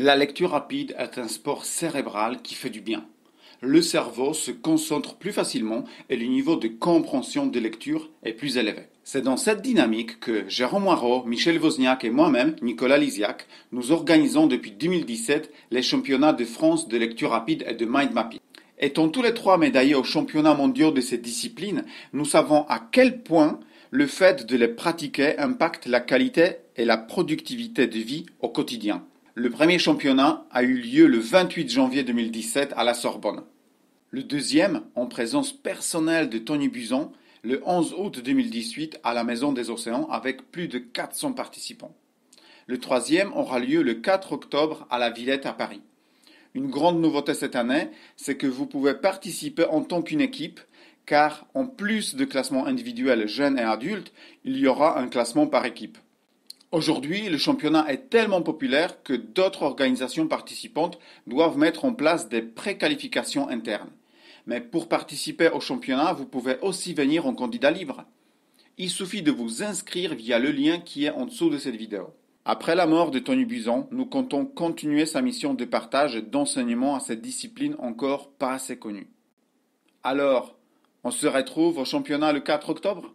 La lecture rapide est un sport cérébral qui fait du bien. Le cerveau se concentre plus facilement et le niveau de compréhension de lecture est plus élevé. C'est dans cette dynamique que Jérôme Moirot, Michel Wozniak et moi-même, Nicolas Lisiac, nous organisons depuis 2017 les championnats de France de lecture rapide et de mind mapping. Étant tous les trois médaillés aux championnats mondiaux de ces disciplines, nous savons à quel point le fait de les pratiquer impacte la qualité et la productivité de vie au quotidien. Le premier championnat a eu lieu le 28 janvier 2017 à la Sorbonne. Le deuxième, en présence personnelle de Tony Buzan, le 11 août 2018 à la Maison des Océans avec plus de 400 participants. Le troisième aura lieu le 4 octobre à la Villette à Paris. Une grande nouveauté cette année, c'est que vous pouvez participer en tant qu'une équipe, car en plus de classement individuel jeunes et adultes, il y aura un classement par équipe. Aujourd'hui, le championnat est tellement populaire que d'autres organisations participantes doivent mettre en place des préqualifications internes. Mais pour participer au championnat, vous pouvez aussi venir en candidat libre. Il suffit de vous inscrire via le lien qui est en dessous de cette vidéo. Après la mort de Tony Buzan, nous comptons continuer sa mission de partage et d'enseignement à cette discipline encore pas assez connue. Alors, on se retrouve au championnat le 4 octobre